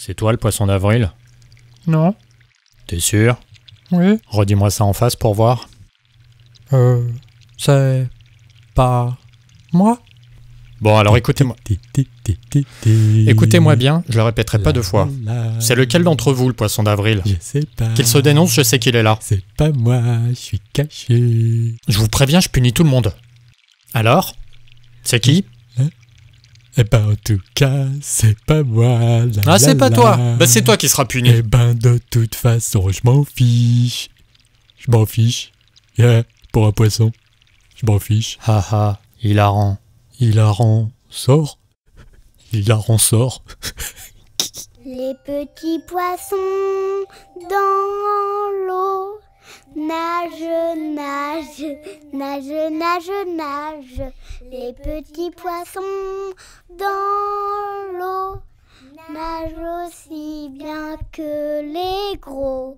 C'est toi le poisson d'avril Non. T'es sûr Oui. Redis-moi ça en face pour voir. Euh. C'est. pas. moi Bon, alors écoutez-moi. Écoutez-moi bien, je le répéterai pas deux fois. C'est lequel d'entre vous le poisson d'avril Je sais pas. Qu'il se dénonce, je sais qu'il est là. C'est pas moi, je suis caché. Je vous préviens, je punis tout le monde. Alors C'est qui eh ben, en tout cas, c'est pas moi. La, ah, c'est pas toi. Bah, c'est toi qui sera puni. Eh ben, de toute façon, je m'en fiche. Je m'en fiche. Yeah, pour un poisson. Je m'en fiche. Haha, hilarant. Hilarant sort Il Hilarant sort. Les petits poissons dans l'eau nagent nage, nage, nage, les petits poissons dans l'eau Nage aussi bien que les gros.